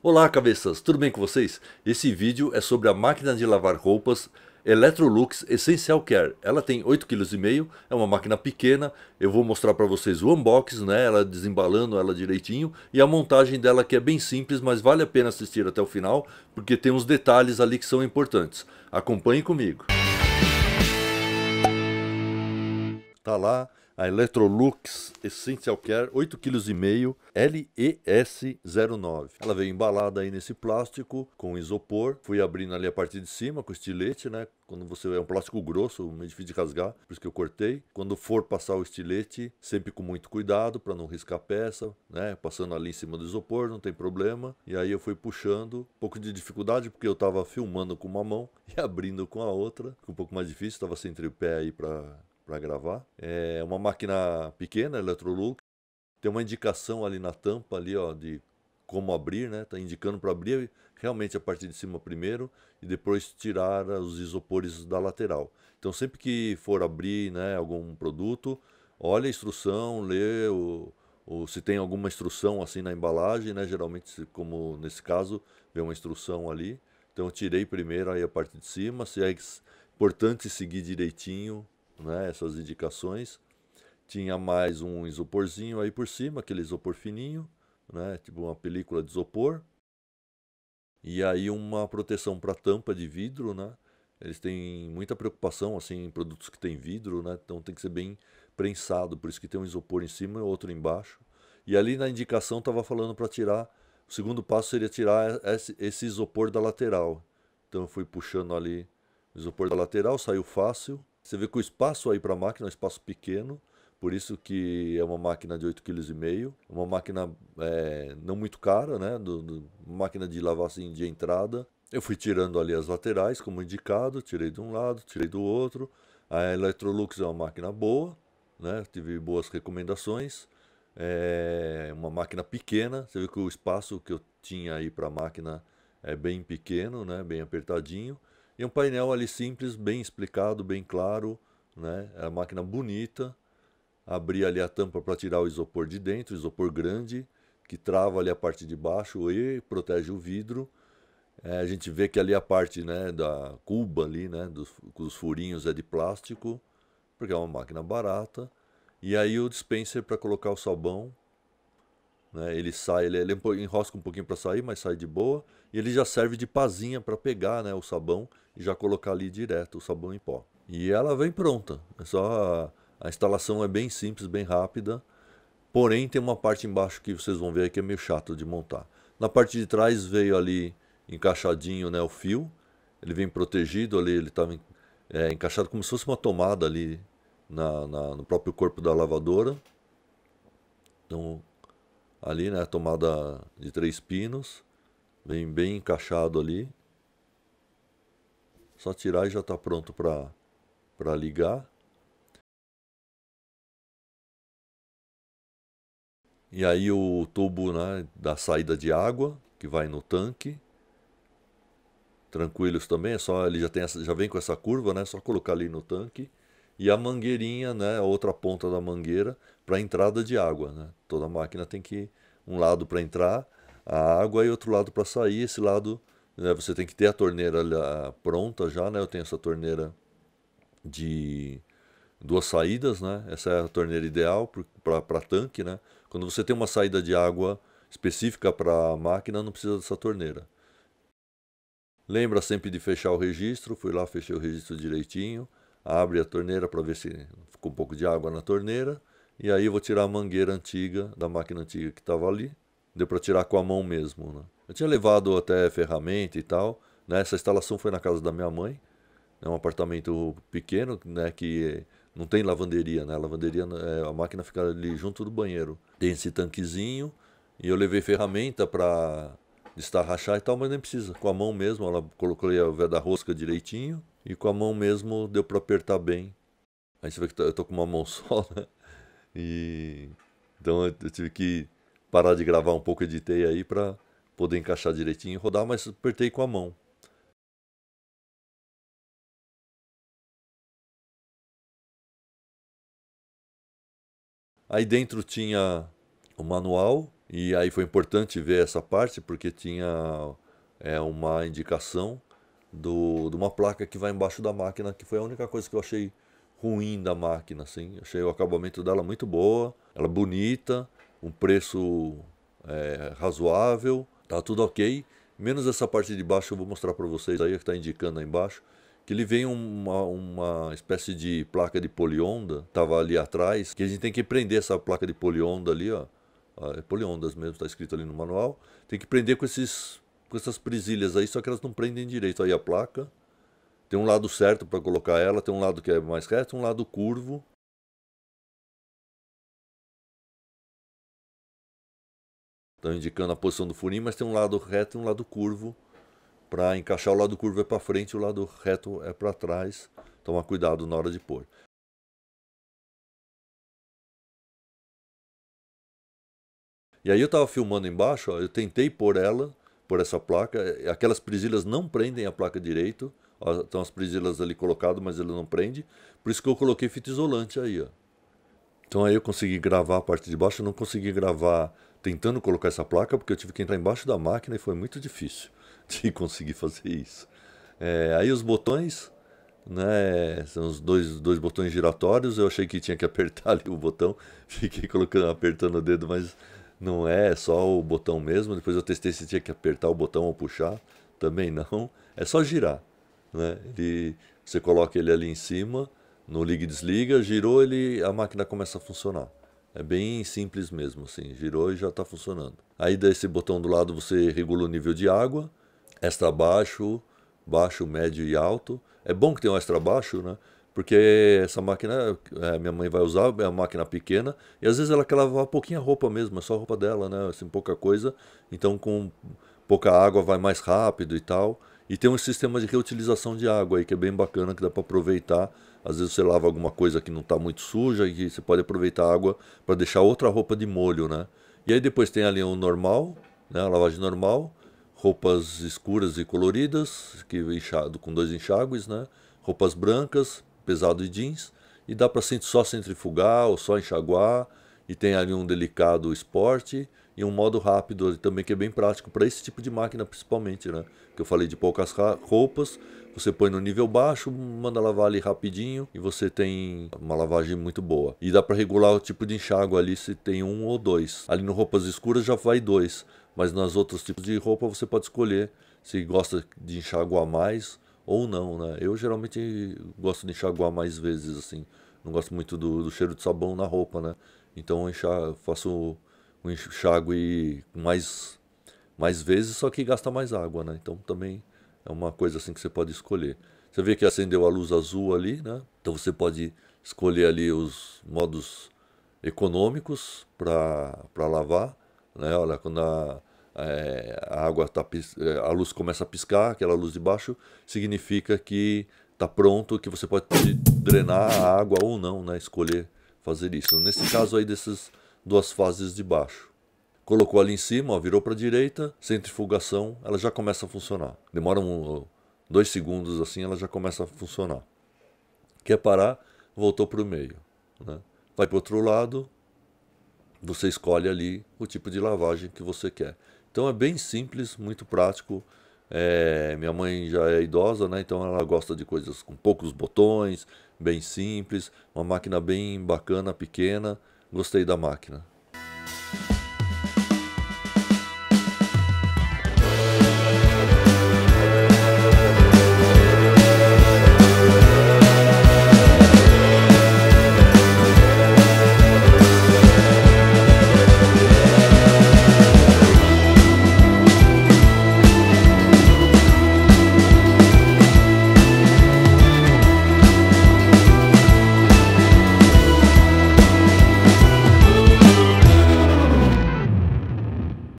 Olá cabeças, tudo bem com vocês? Esse vídeo é sobre a máquina de lavar roupas Electrolux Essential Care. Ela tem 8,5 kg, é uma máquina pequena, eu vou mostrar para vocês o unboxing, né, ela desembalando ela direitinho e a montagem dela que é bem simples, mas vale a pena assistir até o final, porque tem uns detalhes ali que são importantes. Acompanhe comigo. Tá lá a Electrolux Essential Care 8,5 kg LES09. Ela veio embalada aí nesse plástico com isopor. Fui abrindo ali a parte de cima com estilete, né? Quando você é um plástico grosso, meio difícil de rasgar, por isso que eu cortei. Quando for passar o estilete, sempre com muito cuidado para não riscar a peça, né? Passando ali em cima do isopor, não tem problema. E aí eu fui puxando, um pouco de dificuldade porque eu estava filmando com uma mão e abrindo com a outra, Ficou é um pouco mais difícil, estava sem tripé aí para para gravar. É uma máquina pequena, Electrolux. Tem uma indicação ali na tampa ali, ó, de como abrir, né? Tá indicando para abrir realmente a parte de cima primeiro e depois tirar os isopores da lateral. Então sempre que for abrir, né, algum produto, olha a instrução, lê o, ou se tem alguma instrução assim na embalagem, né? Geralmente, como nesse caso, vem uma instrução ali. Então eu tirei primeiro aí a parte de cima, se é importante seguir direitinho né, essas indicações. Tinha mais um isoporzinho aí por cima, aquele isopor fininho, né, tipo uma película de isopor. E aí uma proteção para tampa de vidro, né? Eles têm muita preocupação assim em produtos que têm vidro, né? Então tem que ser bem prensado, por isso que tem um isopor em cima e outro embaixo. E ali na indicação estava falando para tirar, o segundo passo seria tirar esse isopor da lateral. Então eu fui puxando ali o isopor da lateral, saiu fácil. Você vê que o espaço aí para a máquina é um espaço pequeno, por isso que é uma máquina de 8,5 kg, uma máquina é, não muito cara, né? Do, do, máquina de lavar assim de entrada. Eu fui tirando ali as laterais, como indicado, tirei de um lado, tirei do outro. A Electrolux é uma máquina boa, né? Tive boas recomendações. É uma máquina pequena, você vê que o espaço que eu tinha aí para a máquina é bem pequeno, né? Bem apertadinho. E um painel ali simples, bem explicado, bem claro, né? É uma máquina bonita. Abri ali a tampa para tirar o isopor de dentro, isopor grande, que trava ali a parte de baixo e protege o vidro. É, a gente vê que ali a parte né, da cuba ali, né, dos, dos furinhos é de plástico, porque é uma máquina barata. E aí o dispenser para colocar o sabão, né? Ele sai, ele, ele enrosca um pouquinho para sair, mas sai de boa. E ele já serve de pazinha para pegar né, o sabão e já colocar ali direto o sabão em pó. E ela vem pronta. É só a, a instalação é bem simples, bem rápida. Porém, tem uma parte embaixo que vocês vão ver que é meio chato de montar. Na parte de trás veio ali encaixadinho né, o fio. Ele vem protegido ali, ele estava é, encaixado como se fosse uma tomada ali na, na, no próprio corpo da lavadora. Então ali, né? Tomada de três pinos, vem bem encaixado ali. Só tirar e já está pronto para ligar. E aí o tubo né, da saída de água que vai no tanque. Tranquilos também, é só ele já tem essa, já vem com essa curva, né? É só colocar ali no tanque e a mangueirinha, né, a outra ponta da mangueira para entrada de água, né? Toda máquina tem que um lado para entrar a água e outro lado para sair. Esse lado, né, você tem que ter a torneira ah, pronta já, né? Eu tenho essa torneira de duas saídas, né? Essa é a torneira ideal para tanque, né? Quando você tem uma saída de água específica para a máquina, não precisa dessa torneira. Lembra sempre de fechar o registro, fui lá, fechei o registro direitinho abre a torneira para ver se ficou um pouco de água na torneira. E aí eu vou tirar a mangueira antiga, da máquina antiga que estava ali. Deu para tirar com a mão mesmo. Né? Eu tinha levado até ferramenta e tal. Né? Essa instalação foi na casa da minha mãe. É um apartamento pequeno, né? Que não tem lavanderia, né? A lavanderia, é, a máquina fica ali junto do banheiro. Tem esse tanquezinho. E eu levei ferramenta para destarrachar e tal, mas nem precisa. Com a mão mesmo, ela colocou a da rosca direitinho. E com a mão mesmo deu para apertar bem. Aí você vê que tá, eu tô com uma mão só, né? E então eu tive que parar de gravar um pouco, editei aí para poder encaixar direitinho e rodar, mas apertei com a mão. Aí dentro tinha o manual, e aí foi importante ver essa parte, porque tinha é, uma indicação do, de uma placa que vai embaixo da máquina, que foi a única coisa que eu achei ruim da máquina, assim. Achei o acabamento dela muito boa, ela bonita, um preço é, razoável, tá tudo ok. Menos essa parte de baixo, eu vou mostrar para vocês aí, que está indicando aí embaixo, que ele vem uma, uma espécie de placa de polionda, tava ali atrás, que a gente tem que prender essa placa de polionda ali, ó. Ah, é poliondas mesmo, está escrito ali no manual. Tem que prender com esses com essas presilhas aí, só que elas não prendem direito. Aí a placa tem um lado certo para colocar ela, tem um lado que é mais reto, um lado curvo. Estão indicando a posição do furinho, mas tem um lado reto e um lado curvo. Para encaixar, o lado curvo é para frente, o lado reto é para trás. Tomar cuidado na hora de pôr. E aí eu estava filmando embaixo, ó, eu tentei pôr ela, por essa placa. É, aquelas presilhas não prendem a placa direito. Ó, estão as presilhas ali colocadas, mas ele não prende. Por isso que eu coloquei fita isolante aí, ó. Então aí eu consegui gravar a parte de baixo. Eu não consegui gravar tentando colocar essa placa, porque eu tive que entrar embaixo da máquina e foi muito difícil de conseguir fazer isso. É, aí os botões, né, são os dois, dois botões giratórios. Eu achei que tinha que apertar ali o botão. Fiquei colocando, apertando o dedo, mas não é só o botão mesmo. Depois eu testei se tinha que apertar o botão ou puxar, também não. É só girar, né? Ele, você coloca ele ali em cima, no liga e desliga, girou ele, a máquina começa a funcionar. É bem simples mesmo, assim, girou e já está funcionando. Aí desse botão do lado você regula o nível de água, extra baixo, baixo, médio e alto. É bom que tem um extra baixo, né? Porque essa máquina, é, minha mãe vai usar, é uma máquina pequena, e às vezes ela quer lavar pouquinha roupa mesmo, é só a roupa dela, né? Assim, pouca coisa. Então, com pouca água vai mais rápido e tal. E tem um sistema de reutilização de água aí que é bem bacana, que dá para aproveitar. Às vezes você lava alguma coisa que não está muito suja e você pode aproveitar a água para deixar outra roupa de molho, né? E aí depois tem ali o um normal, né? A lavagem normal, roupas escuras e coloridas, que enxado, com dois enxágues, né? Roupas brancas, pesado e jeans, e dá para só centrifugar ou só enxaguar, e tem ali um delicado esporte e um modo rápido também que é bem prático para esse tipo de máquina principalmente, né? Que eu falei de poucas roupas, você põe no nível baixo, manda lavar ali rapidinho e você tem uma lavagem muito boa. E dá para regular o tipo de enxágue ali se tem um ou dois. Ali no roupas escuras já vai dois, mas nas outros tipos de roupa você pode escolher se gosta de enxaguar mais ou não, né? Eu geralmente gosto de enxaguar mais vezes, assim. Não gosto muito do, do cheiro de sabão na roupa, né? Então eu enxago, faço um enxague mais, mais vezes, só que gasta mais água, né? Então também é uma coisa assim que você pode escolher. Você vê que acendeu a luz azul ali, né? Então você pode escolher ali os modos econômicos para lavar, né? Olha, quando a, é, a água tá, é, a luz começa a piscar, aquela luz de baixo, significa que está pronto, que você pode drenar a água ou não, né? Escolher fazer isso. Nesse caso aí dessas duas fases de baixo. Colocou ali em cima, ó, virou para a direita, centrifugação, ela já começa a funcionar. Demora um, dois segundos assim, ela já começa a funcionar. Quer parar, voltou para o meio. Né? Vai para o outro lado, você escolhe ali o tipo de lavagem que você quer. Então é bem simples, muito prático. É, minha mãe já é idosa, né? Então ela gosta de coisas com poucos botões, bem simples, uma máquina bem bacana, pequena. Gostei da máquina.